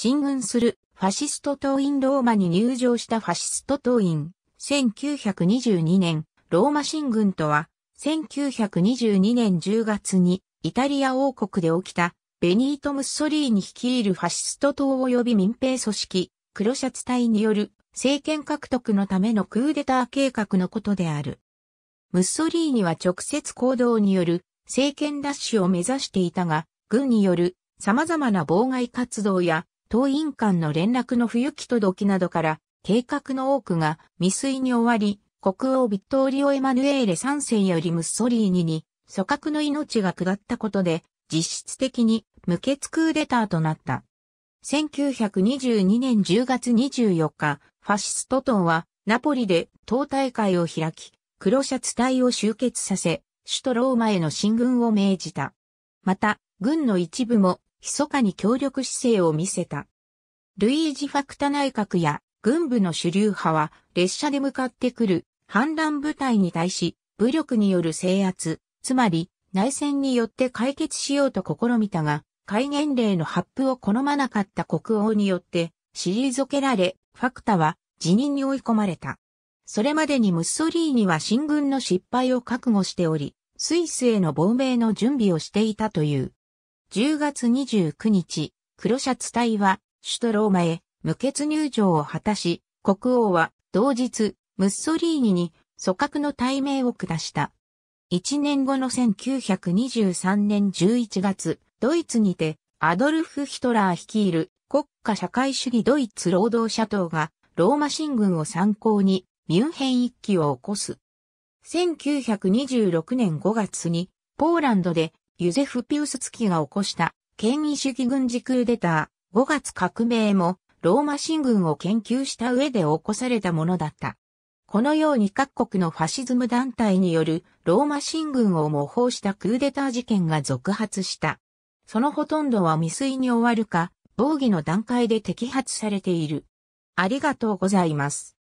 進軍するファシスト党員ローマに入場したファシスト党員。1922年、ローマ進軍とは、1922年10月にイタリア王国で起きたベニート・ムッソリーに率いるファシスト党及び民兵組織、黒シャツ隊による政権獲得のためのクーデター計画のことである。ムッソリーには直接行動による政権奪取を目指していたが、軍による様々な妨害活動や党員間の連絡の不行き届きなどから、計画の多くが未遂に終わり、国王ビットーリオ・エマヌエーレ3世よりムッソリーニに、組閣の命が下ったことで、実質的に無血クーデターとなった。1922年10月24日、ファシスト党はナポリで党大会を開き、黒シャツ隊を集結させ、首都ローマへの進軍を命じた。また、軍の一部も密かに協力姿勢を見せた。ルイージ・ファクタ内閣や軍部の主流派は列車で向かってくる反乱部隊に対し武力による制圧、つまり内戦によって解決しようと試みたが、戒厳令の発布を好まなかった国王によって退けられ、ファクタは辞任に追い込まれた。それまでにムッソリーニは進軍の失敗を覚悟しており、スイスへの亡命の準備をしていたという。10月29日、黒シャツ隊は首都ローマへ無血入場を果たし、国王は同日、ムッソリーニに組閣の対名を下した。1年後の1923年11月、ドイツにてアドルフ・ヒトラー率いる国家社会主義ドイツ労働者党がローマ進軍を参考にミュンヘン一揆を起こす。1926年5月にポーランドでユゼフ・ピウス月が起こした権威主義軍事クーデター、5月革命も、ローマ進軍を研究した上で起こされたものだった。このように各国のファシズム団体によるローマ進軍を模倣したクーデター事件が続発した。そのほとんどは未遂に終わるか、防御の段階で摘発されている。ありがとうございます。